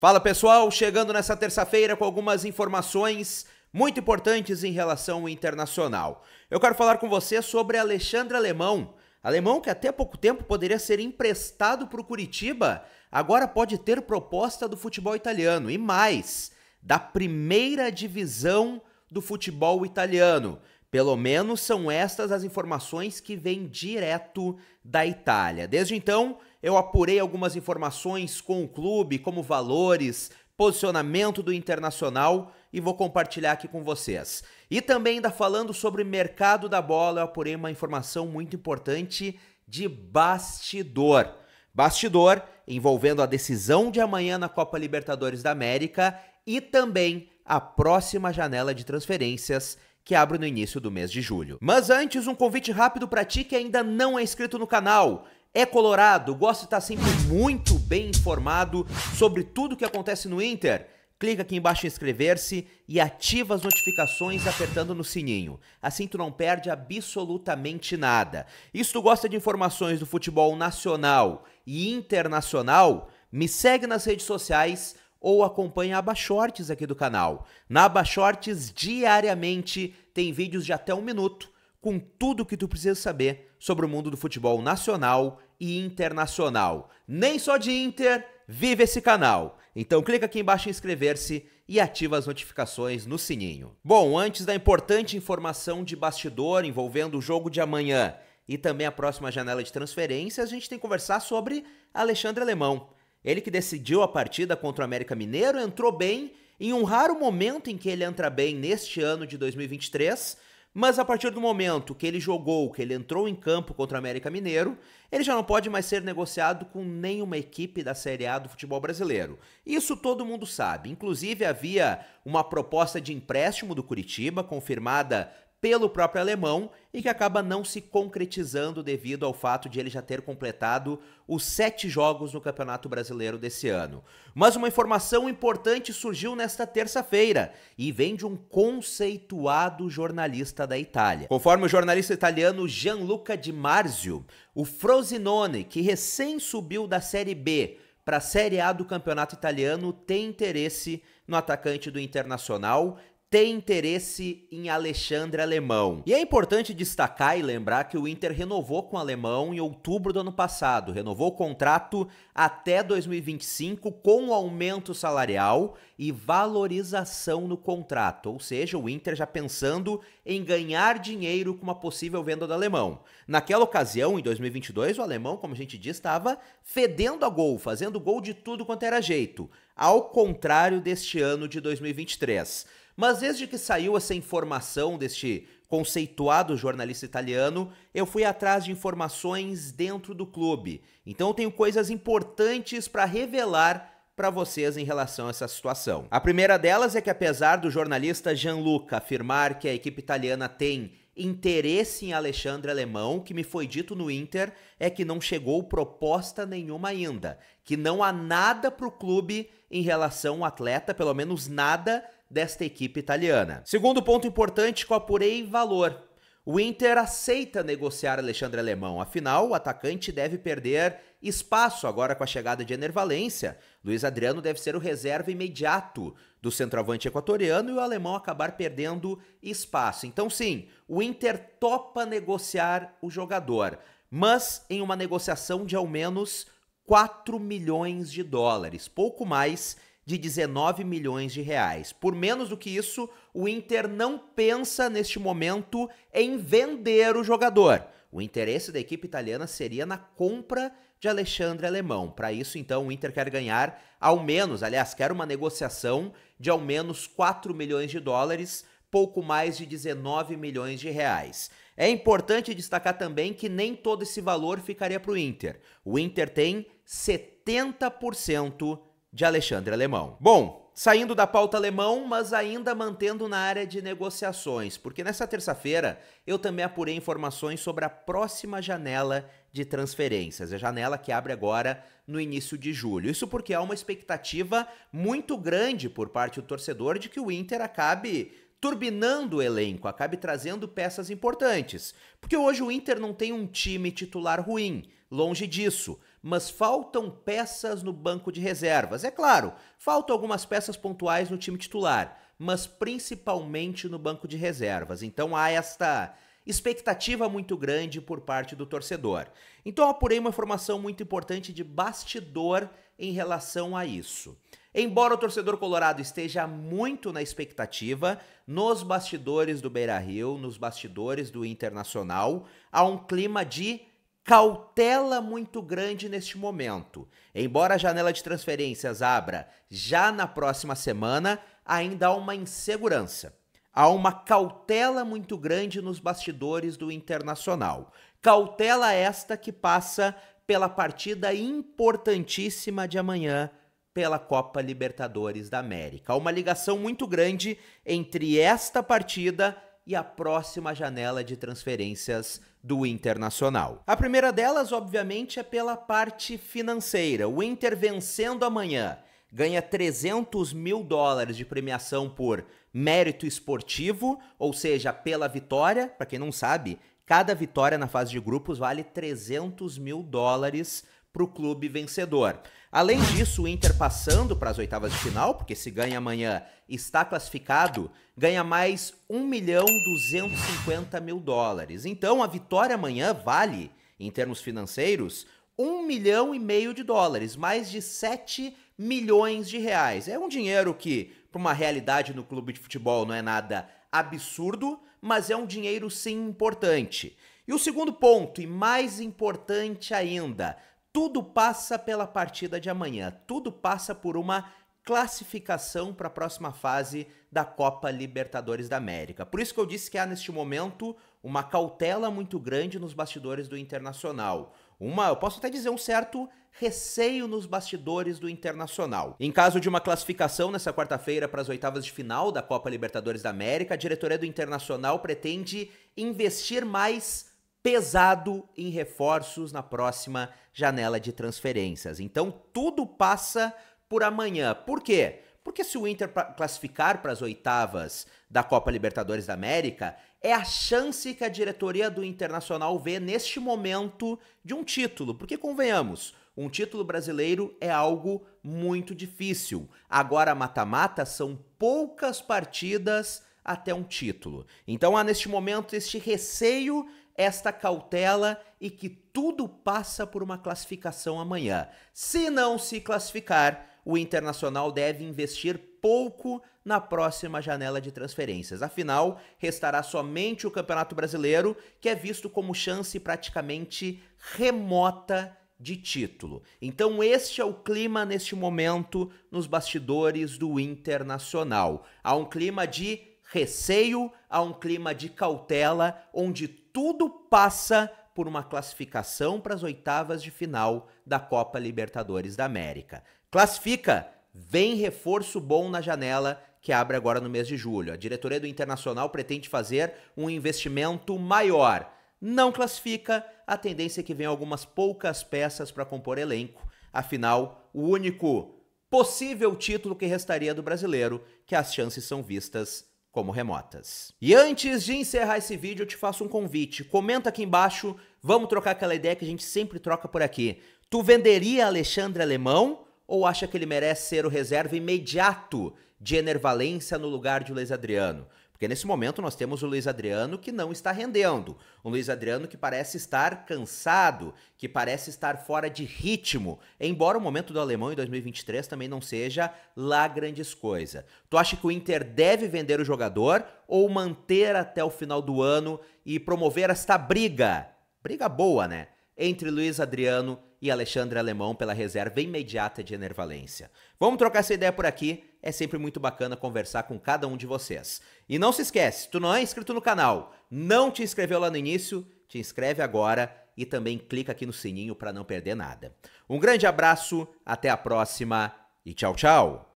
Fala pessoal, chegando nessa terça-feira com algumas informações muito importantes em relação ao internacional. Eu quero falar com você sobre Alexandre Alemão. Alemão que até pouco tempo poderia ser emprestado para o Curitiba, agora pode ter proposta do futebol italiano e mais, da primeira divisão do futebol italiano. Pelo menos são estas as informações que vêm direto da Itália. Desde então, eu apurei algumas informações com o clube, como valores, posicionamento do internacional e vou compartilhar aqui com vocês. E também ainda falando sobre mercado da bola, eu apurei uma informação muito importante de bastidor. Bastidor envolvendo a decisão de amanhã na Copa Libertadores da América e também a próxima janela de transferências que abre no início do mês de julho. Mas antes, um convite rápido para ti que ainda não é inscrito no canal é colorado, gosta de estar tá sempre muito bem informado sobre tudo o que acontece no Inter. Clica aqui embaixo em inscrever-se e ativa as notificações apertando no sininho. Assim tu não perde absolutamente nada. E se tu gosta de informações do futebol nacional e internacional, me segue nas redes sociais ou acompanhe a aba Shorts aqui do canal. Na aba Shorts, diariamente, tem vídeos de até um minuto com tudo o que tu precisa saber sobre o mundo do futebol nacional e internacional. Nem só de Inter vive esse canal. Então clica aqui embaixo em inscrever-se e ativa as notificações no sininho. Bom, antes da importante informação de bastidor envolvendo o jogo de amanhã e também a próxima janela de transferência, a gente tem que conversar sobre Alexandre Alemão. Ele que decidiu a partida contra o América Mineiro, entrou bem em um raro momento em que ele entra bem neste ano de 2023, mas a partir do momento que ele jogou, que ele entrou em campo contra o América Mineiro, ele já não pode mais ser negociado com nenhuma equipe da Série A do futebol brasileiro. Isso todo mundo sabe. Inclusive havia uma proposta de empréstimo do Curitiba confirmada pelo próprio alemão e que acaba não se concretizando devido ao fato de ele já ter completado os sete jogos no Campeonato Brasileiro desse ano. Mas uma informação importante surgiu nesta terça-feira e vem de um conceituado jornalista da Itália. Conforme o jornalista italiano Gianluca Di Marzio, o Frosinone, que recém subiu da Série B para a Série A do Campeonato Italiano, tem interesse no atacante do Internacional tem interesse em Alexandre Alemão. E é importante destacar e lembrar que o Inter renovou com o Alemão em outubro do ano passado, renovou o contrato até 2025 com aumento salarial e valorização no contrato, ou seja, o Inter já pensando em ganhar dinheiro com uma possível venda do Alemão. Naquela ocasião, em 2022, o Alemão, como a gente diz, estava fedendo a gol, fazendo gol de tudo quanto era jeito, ao contrário deste ano de 2023. Mas desde que saiu essa informação deste conceituado jornalista italiano, eu fui atrás de informações dentro do clube. Então eu tenho coisas importantes para revelar para vocês em relação a essa situação. A primeira delas é que apesar do jornalista Gianluca afirmar que a equipe italiana tem interesse em Alexandre Alemão, que me foi dito no Inter é que não chegou proposta nenhuma ainda, que não há nada para o clube em relação ao atleta, pelo menos nada desta equipe italiana. Segundo ponto importante que eu apurei, valor. O Inter aceita negociar Alexandre Alemão, afinal, o atacante deve perder espaço agora com a chegada de Enervalência. Luiz Adriano deve ser o reserva imediato do centroavante equatoriano e o alemão acabar perdendo espaço. Então, sim, o Inter topa negociar o jogador, mas em uma negociação de ao menos 4 milhões de dólares, pouco mais de 19 milhões de reais. Por menos do que isso, o Inter não pensa neste momento em vender o jogador. O interesse da equipe italiana seria na compra de Alexandre Alemão. Para isso, então, o Inter quer ganhar ao menos, aliás, quer uma negociação de ao menos 4 milhões de dólares, pouco mais de 19 milhões de reais. É importante destacar também que nem todo esse valor ficaria para o Inter. O Inter tem 70% de Alexandre Alemão. Bom, saindo da pauta alemão, mas ainda mantendo na área de negociações, porque nessa terça-feira eu também apurei informações sobre a próxima janela de transferências, a janela que abre agora no início de julho. Isso porque há uma expectativa muito grande por parte do torcedor de que o Inter acabe turbinando o elenco, acabe trazendo peças importantes. Porque hoje o Inter não tem um time titular ruim, longe disso mas faltam peças no banco de reservas. É claro, faltam algumas peças pontuais no time titular, mas principalmente no banco de reservas. Então há esta expectativa muito grande por parte do torcedor. Então eu apurei uma informação muito importante de bastidor em relação a isso. Embora o torcedor colorado esteja muito na expectativa, nos bastidores do Beira Rio, nos bastidores do Internacional, há um clima de cautela muito grande neste momento. Embora a janela de transferências abra já na próxima semana, ainda há uma insegurança. Há uma cautela muito grande nos bastidores do Internacional. Cautela esta que passa pela partida importantíssima de amanhã pela Copa Libertadores da América. Uma ligação muito grande entre esta partida e a próxima janela de transferências do Internacional. A primeira delas, obviamente, é pela parte financeira. O Inter vencendo amanhã ganha 300 mil dólares de premiação por mérito esportivo, ou seja, pela vitória. Para quem não sabe, cada vitória na fase de grupos vale 300 mil dólares para o clube vencedor. Além disso, o Inter passando para as oitavas de final, porque se ganha amanhã está classificado, ganha mais 1 milhão 250 mil dólares. Então a vitória amanhã vale, em termos financeiros, 1 milhão e meio de dólares, mais de 7 milhões de reais. É um dinheiro que, para uma realidade no clube de futebol, não é nada absurdo, mas é um dinheiro sim importante. E o segundo ponto, e mais importante ainda, tudo passa pela partida de amanhã, tudo passa por uma classificação para a próxima fase da Copa Libertadores da América. Por isso que eu disse que há neste momento uma cautela muito grande nos bastidores do Internacional. Uma, eu posso até dizer um certo receio nos bastidores do Internacional. Em caso de uma classificação nessa quarta-feira para as oitavas de final da Copa Libertadores da América, a diretoria do Internacional pretende investir mais pesado em reforços na próxima janela de transferências. Então tudo passa por amanhã. Por quê? Porque se o Inter classificar para as oitavas da Copa Libertadores da América, é a chance que a diretoria do Internacional vê neste momento de um título. Porque, convenhamos, um título brasileiro é algo muito difícil. Agora, mata-mata são poucas partidas até um título. Então há neste momento este receio esta cautela e que tudo passa por uma classificação amanhã. Se não se classificar, o Internacional deve investir pouco na próxima janela de transferências. Afinal, restará somente o Campeonato Brasileiro, que é visto como chance praticamente remota de título. Então, este é o clima neste momento nos bastidores do Internacional. Há um clima de receio, há um clima de cautela, onde tudo passa por uma classificação para as oitavas de final da Copa Libertadores da América. Classifica, vem reforço bom na janela que abre agora no mês de julho. A diretoria do Internacional pretende fazer um investimento maior. Não classifica, a tendência é que venham algumas poucas peças para compor elenco. Afinal, o único possível título que restaria do brasileiro, que as chances são vistas como remotas. E antes de encerrar esse vídeo, eu te faço um convite. Comenta aqui embaixo, vamos trocar aquela ideia que a gente sempre troca por aqui. Tu venderia Alexandre Alemão ou acha que ele merece ser o reserva imediato de Enervalência no lugar de Luiz Adriano? Porque nesse momento nós temos o Luiz Adriano que não está rendendo, um Luiz Adriano que parece estar cansado, que parece estar fora de ritmo, embora o momento do alemão em 2023 também não seja lá grandes coisas. Tu acha que o Inter deve vender o jogador ou manter até o final do ano e promover esta briga? Briga boa, né? Entre Luiz Adriano e Alexandre Alemão pela reserva imediata de Enervalência. Vamos trocar essa ideia por aqui, é sempre muito bacana conversar com cada um de vocês. E não se esquece, tu não é inscrito no canal, não te inscreveu lá no início, te inscreve agora e também clica aqui no sininho para não perder nada. Um grande abraço, até a próxima e tchau, tchau!